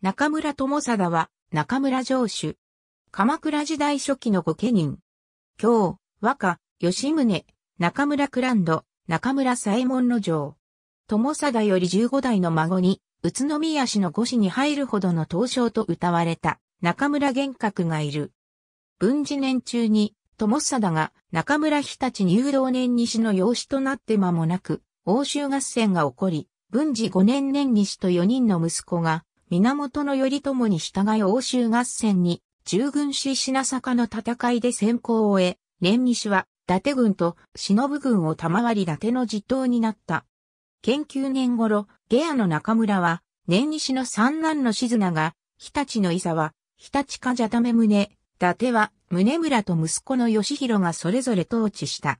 中村智貞は、中村城主。鎌倉時代初期の御家人。京、和歌、吉宗、中村クランド、中村左衛門の城。友貞より15代の孫に、宇都宮市の五市に入るほどの東将と歌われた、中村玄格がいる。文治年中に、友貞が中村日立入道年西の養子となって間もなく、欧州合戦が起こり、文治5年年西と4人の息子が、源頼朝に従い欧州合戦に、従軍し品坂の戦いで先行を終え、年西は、伊達軍と忍軍を賜り伊達の実頭になった。研究年頃、下野の中村は、年西の三男の静名が、日立の伊佐は、日立家じゃため宗、伊達は、宗村と息子の義弘がそれぞれ統治した。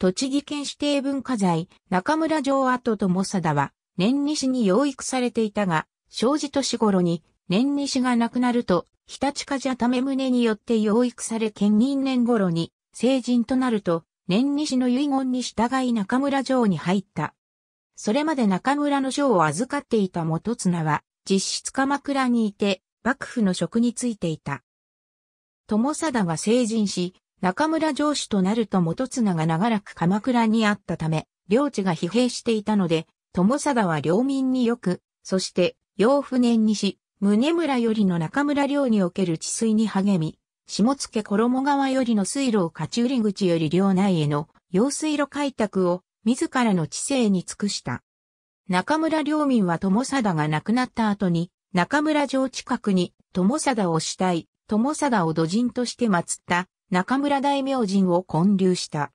栃木県指定文化財、中村城跡とも貞は、年西に養育されていたが、生治年頃に、年西が亡くなると、日立家じゃため胸によって養育され県任年頃に、成人となると、年西の遺言に従い中村城に入った。それまで中村の城を預かっていた元綱は、実質鎌倉にいて、幕府の職に就いていた。友貞が成人し、中村城主となると元綱が長らく鎌倉にあったため、領地が疲弊していたので、友貞は領民によく、そして洋父年にし、宗村よりの中村領における治水に励み、下野衣川よりの水路を勝ち売り口より領内への用水路開拓を自らの知性に尽くした。中村領民は友貞が亡くなった後に、中村城近くに友貞を主体、友貞を土人として祀った中村大明神を建立した。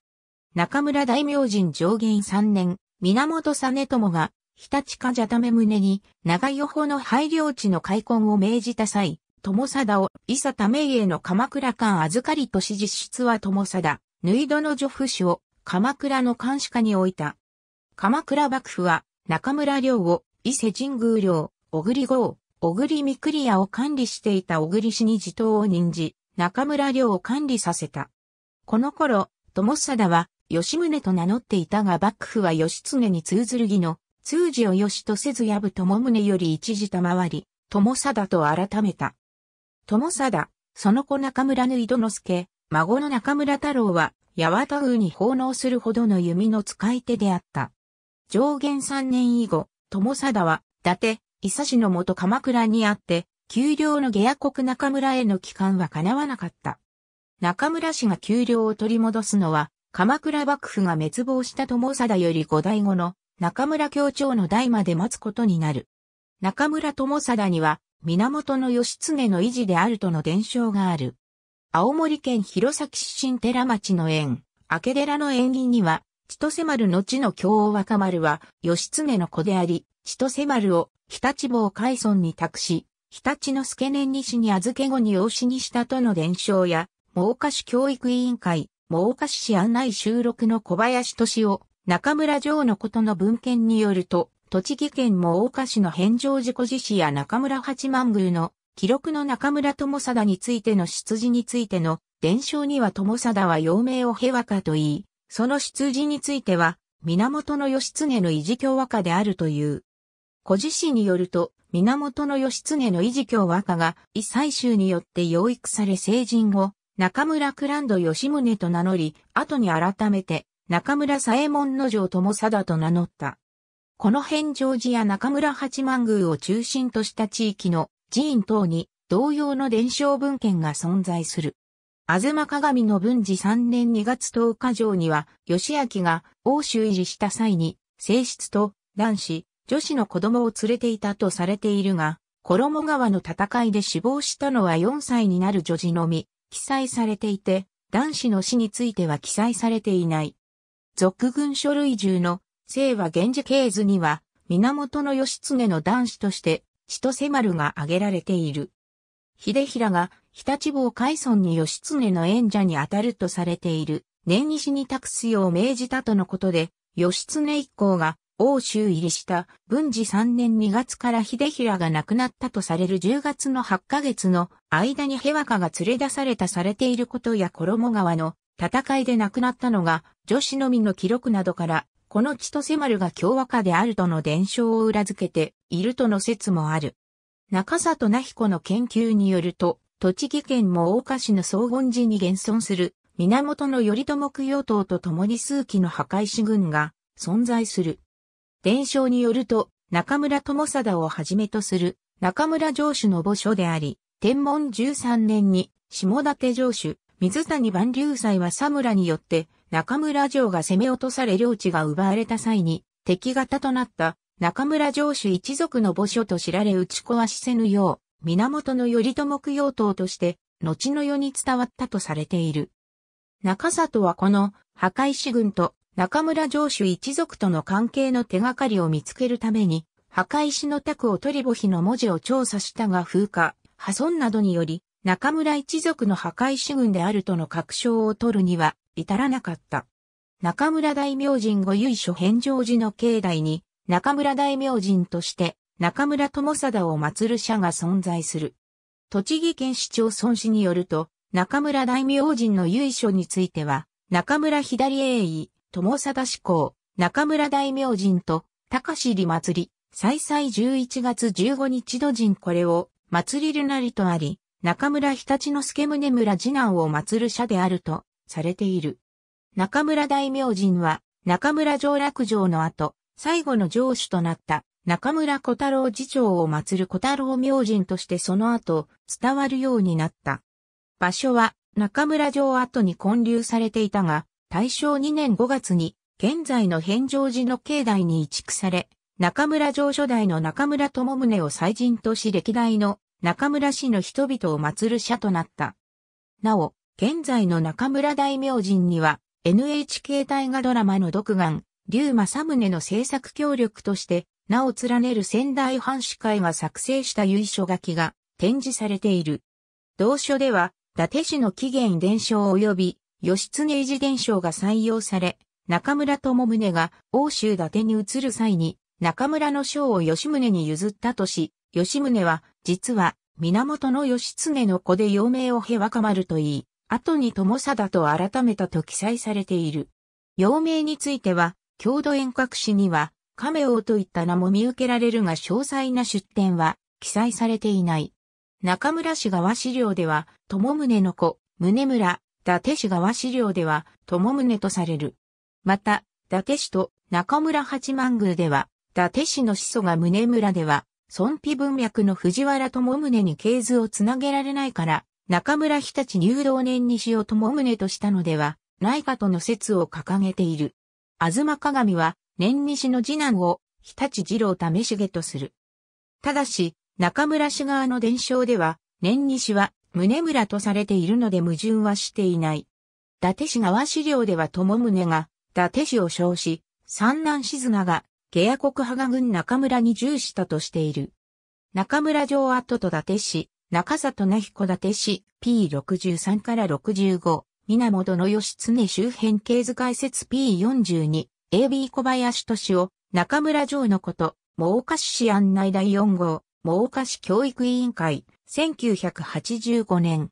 中村大明神上限3年、源実朝が日立家じゃため胸に、長与保の配領地の開墾を命じた際、友貞を伊佐為家の鎌倉間預かりとし実質は友貞、縫戸の助夫主を鎌倉の監視下に置いた。鎌倉幕府は中村領を伊勢神宮領、小栗郷、小栗三栗屋を管理していた小栗氏に地頭を任じ、中村領を管理させた。この頃、友貞は吉宗と名乗っていたが幕府は吉常に通ずる義の通詞をよしとせずやぶとも宗より一時賜り、友貞と改めた。友貞、その子中村ど戸す助、孫の中村太郎は、八幡宮に奉納するほどの弓の使い手であった。上元三年以後、友貞は、伊達、伊佐氏の元鎌倉にあって、給料の下屋国中村への帰還は叶わなかった。中村氏が給料を取り戻すのは、鎌倉幕府が滅亡した友貞より五代後の中村協調の代まで待つことになる。中村友貞には、源義経の維持であるとの伝承がある。青森県弘前市新寺町の園、明寺の園起には、千歳丸の地の京王若丸は、義経の子であり、千歳丸を、日立坊海村に託し、日立の助年西に預け後に養子にしたとの伝承や、真岡市教育委員会、真岡市市案内収録の小林敏夫、中村城のことの文献によると、栃木県も大岡市の返上事故自死や中村八幡宮の記録の中村友貞についての出自についての伝承には友貞は陽明を平和かと言い、その出自については源義経の維持教和歌であるという。古事師によると、源義経の維持教和歌が、異採集によって養育され成人後、中村クランド吉宗と名乗り、後に改めて、中村左衛門の城友貞と名乗った。この辺城寺や中村八幡宮を中心とした地域の寺院等に同様の伝承文献が存在する。あずま鏡の文治3年2月10日城には、義明が欧州維持した際に、正室と男子、女子の子供を連れていたとされているが、衣川の戦いで死亡したのは4歳になる女児のみ、記載されていて、男子の死については記載されていない。俗軍書類中の、清和源氏系図には、源義経の男子として、千歳丸が挙げられている。秀平が、日立坊海村に義経の縁者に当たるとされている、年西に託すよう命じたとのことで、義経一行が、欧州入りした文治3年2月から秀平が亡くなったとされる10月の8ヶ月の間に平和家が連れ出されたされていることや衣川の戦いで亡くなったのが女子のみの記録などから、この千歳丸が共和家であるとの伝承を裏付けているとの説もある。中里那彦の研究によると、栃木県も大岡市の総本寺に現存する源頼朝供養塔と共に数基の破壊士軍が存在する。伝承によると、中村智貞をはじめとする中村城主の墓所であり、天文13年に下館城主、水谷万流斎は佐村によって中村城が攻め落とされ領地が奪われた際に敵方となった中村城主一族の墓所と知られ打ち壊しせぬよう源頼朝供養塔として後の世に伝わったとされている。中里はこの破壊士軍と中村城主一族との関係の手がかりを見つけるために破壊士の宅を取り墓碑の文字を調査したが風化、破損などにより中村一族の破壊主軍であるとの確証を取るには至らなかった。中村大明神後由緒返上寺の境内に中村大明神として中村智貞を祀る社が存在する。栃木県市町村市によると中村大明神の由緒については中村左栄位、友貞志向、中村大明神と高尻祭り、再々11月15日土人これを祭りるなりとあり、中村日立之助宗村次男を祀る社であるとされている。中村大明神は中村上落城の後、最後の城主となった中村小太郎次長を祀る小太郎明神としてその後伝わるようになった。場所は中村城跡に建立されていたが、大正2年5月に現在の返上寺の境内に移築され、中村城初代の中村智宗を祭人とし歴代の中村氏の人々を祀る社となった。なお、現在の中村大明神には、NHK 大河ドラマの独眼、竜正宗の制作協力として、名を連ねる仙台藩士会が作成した由緒書きが展示されている。同書では、伊達氏の起源伝承及び、義経寺伝承が採用され、中村智宗が欧州伊達に移る際に、中村の章を吉宗に譲ったとし、吉宗は実は、源義経の子で幼名を平ま丸と言い、後に友貞と改めたと記載されている。幼名については、郷土遠隔史には、亀王といった名も見受けられるが詳細な出典は記載されていない。中村氏側資料では、友宗の子、宗村、伊達氏側資料では、友宗とされる。また、伊達氏と中村八幡宮では、伊達氏の子祖が宗村では、孫皮文脈の藤原智宗に系図をつなげられないから、中村日立入道年西を智宗としたのではないかとの説を掲げている。東鏡は、年西の次男を、日立二郎為重とする。ただし、中村氏側の伝承では、年西は、宗村とされているので矛盾はしていない。伊達氏側資料では友宗が、伊達氏を称し、三男静賀がケア国派が軍中村に従したとしている。中村城跡と伊達市、中里那彦伊達市 P63 から65、源義経周辺経図解説 P42、AB 小林都市を、中村城のこと、真岡市案内第4号、真岡市教育委員会、1985年。伊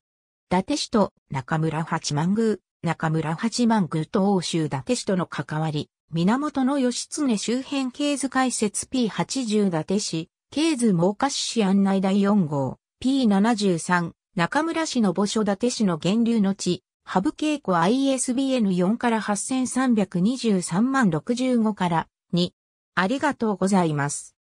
達市と中村八幡宮、中村八幡宮と欧州伊達市との関わり、源義経周辺経図解説 P80 伊達市、経図毛岡市案内第4号、P73、中村市の墓所伊達市の源流の地、ハブ稽古 ISBN4 から8323万65から2。ありがとうございます。